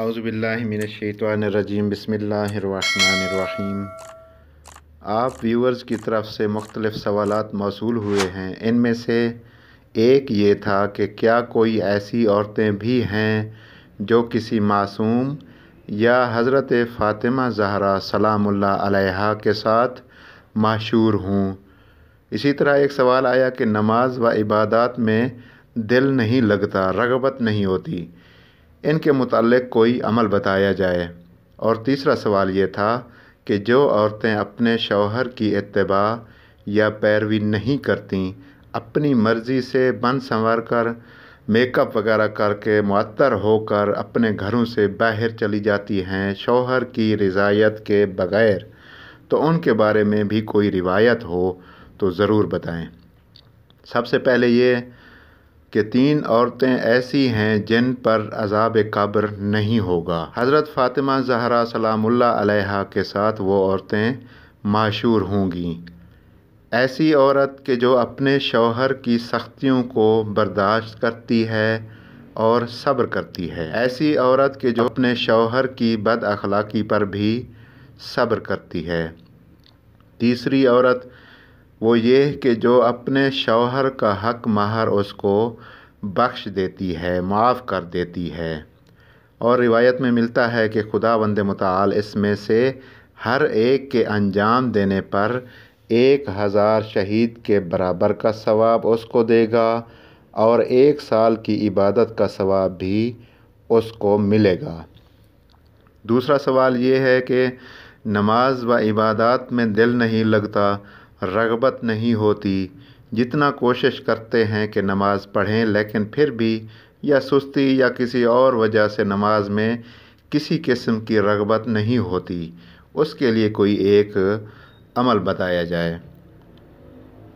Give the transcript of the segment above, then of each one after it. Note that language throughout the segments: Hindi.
अज़बिल्लिमिनशैतरजीम बसमीम आप व्यूअर्स की तरफ से मुख्तलिफ़ सवाल मौसू हुए हैं इनमें से एक ये था कि क्या कोई ऐसी औरतें भी हैं जो किसी मासूम या हज़रत फ़ातिमा जहरा सलामुल्ला के साथ मशहूर हूँ इसी तरह एक सवाल आया कि नमाज व इबादत में दिल नहीं लगता रगबत नहीं होती इनके मुतलक कोई अमल बताया जाए और तीसरा सवाल ये था कि जो औरतें अपने शौहर की इतबा या पैरवी नहीं करती अपनी मर्ज़ी से बन संवर कर मेकअप वगैरह करके मअतर होकर अपने घरों से बाहर चली जाती हैं शौहर की रज़ायत के बग़ैर तो उनके बारे में भी कोई रिवायत हो तो ज़रूर बताएं सबसे पहले ये कि तीन औरतें ऐसी हैं जिन पर अजाब कब्र नहीं होगा हज़रत फ़ातिमा जहरा सलामुल्ला के साथ वो औरतें मशहूर होंगी ऐसी औरत के जो अपने शौहर की सख्तियों को बर्दाश्त करती है और सब्र करती है ऐसी औरत के जो अपने शौहर की बद अखलाक़ी पर भी सब्र करती है तीसरी औरत वो ये कि जो अपने शौहर का हक महर उसको बख्श देती है माफ़ कर देती है और रिवायत में मिलता है कि खुदा बंद मताल इसमें से हर एक के अंजाम देने पर एक हज़ार शहीद के बराबर का सवाब उसको देगा और एक साल की इबादत का सवाब भी उसको मिलेगा दूसरा सवाल ये है कि नमाज व इबादत में दिल नहीं लगता रगबत नहीं होती जितना कोशिश करते हैं कि नमाज़ पढ़ें लेकिन फिर भी या सुस्ती या किसी और वजह से नमाज में किसी किस्म की रगबत नहीं होती उसके लिए कोई एक अमल बताया जाए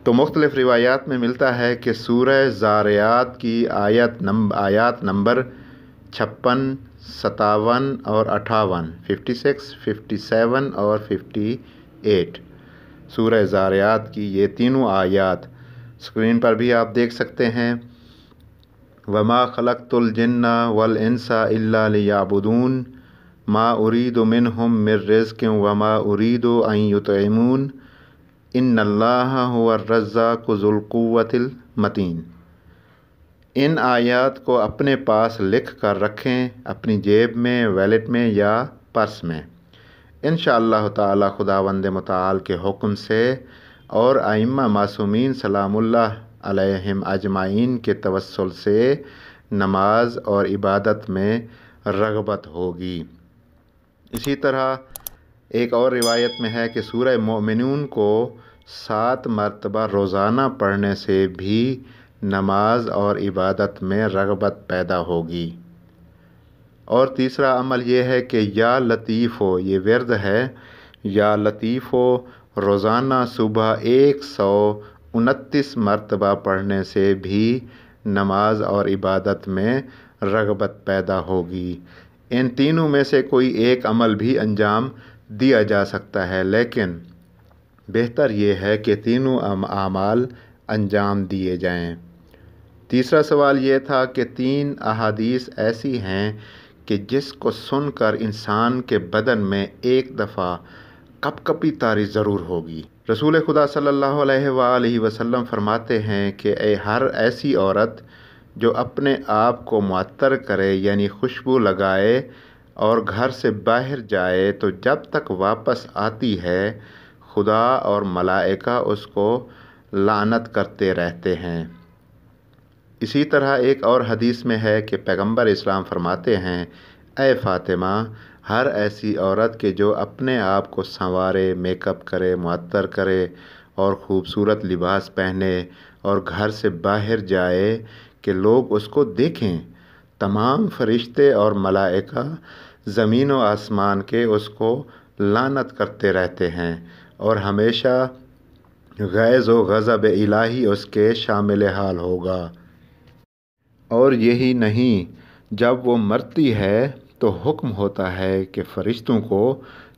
तो मुख्तलिफ़ रिवायात में मिलता है कि सूरह ज़ारियात की आयत नंब आयात नंबर छप्पन सतावन और अठावन फिफ्टी सिक्स फिफ्टी सेवन और फिफ्टी एट सूरह ज़ारियात की ये तीनों आयात स्क्रीन पर भी आप देख सकते हैं वमा खलकतुलजन्ना वल इंसा अल्लाबुदून मा उरीद मिन हम मिर रज़ वमा उरीद आयुतमून इन अल्लाह रज़ा मतीन इन आयात को अपने पास लिख कर रखें अपनी जेब में वैलेट में या पर्स में इन शह तुदा वंद मताल के हुक्म से और आइम्मा मासूमिन सलामुल्ला अजमाइन के तवसल से नमाज और इबादत में रगबत होगी इसी तरह एक और रिवायत में है कि सूर मोमिन को सात मरतबा रोज़ाना पढ़ने से भी नमाज और इबादत में रगबत पैदा होगी और तीसरा अमल ये है कि या लतीफ़ हो ये वर्द है या लतीफ़ हो रोज़ाना सुबह एक सौ उनतीस मरतबा पढ़ने से भी नमाज और इबादत में रगबत पैदा होगी इन तीनों में से कोई एक अमल भी अंजाम दिया जा सकता है लेकिन बेहतर ये है कि तीनों आमाल अंजाम दिए जाएं। तीसरा सवाल ये था कि तीन अहादीस ऐसी हैं कि जिसको सुनकर इंसान के बदन में एक दफ़ा कपकपी तारी ज़रूर होगी रसूल खुदा सल्ला वसम फरमाते हैं कि ए हर ऐसी औरत जो अपने आप को मअतर करे यानी खुशबू लगाए और घर से बाहर जाए तो जब तक वापस आती है खुदा और मलाइका उसको लानत करते रहते हैं इसी तरह एक और हदीस में है कि पैगंबर इस्लाम फरमाते हैं ए फ़ातिमा हर ऐसी औरत के जो अपने आप को संवारे मेकअप करे मअतर करे और ख़ूबसूरत लिबास पहने और घर से बाहर जाए कि लोग उसको देखें तमाम फरिश्ते और मलाइका ज़मीन व आसमान के उसको लानत करते रहते हैं और हमेशा गैज़ व गज़ब इलाही उसके शामिल हाल होगा और यही नहीं जब वो मरती है तो हुक्म होता है कि फ़रिश्तों को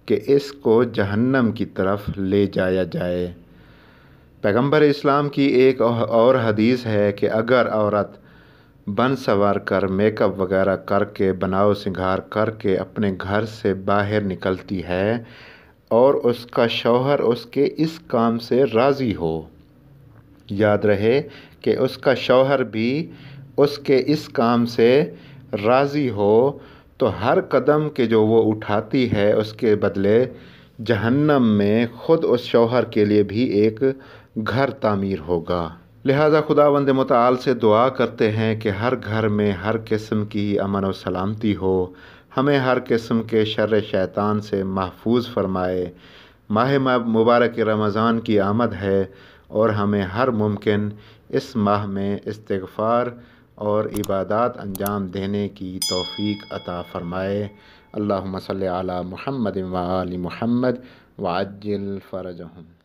कि इसको जहन्नम की तरफ ले जाया जाए पैगंबर इस्लाम की एक और हदीस है कि अगर औरत बन सवार कर मेकअप वगैरह करके बनाओ सिंगार करके अपने घर से बाहर निकलती है और उसका शौहर उसके इस काम से राज़ी हो याद रहे कि उसका शौहर भी उसके इस काम से राज़ी हो तो हर कदम के जो वो उठाती है उसके बदले जहन्नम में ख़ुद उस शौहर के लिए भी एक घर तामीर होगा लिहाजा खुदा वंद मताल से दुआ करते हैं कि हर घर में हर किस्म की अमन और सलामती हो हमें हर किस्म के शर शैतान से महफूज फरमाए माह मुबारक रमज़ान की आमद है और हमें हर मुमकिन इस माह में इस्तफ़ार और इबादत अंजाम देने की तौफीक अता फ़रमाए अल्लाह सल महमद वाल महमद वाजिल फ़रजहम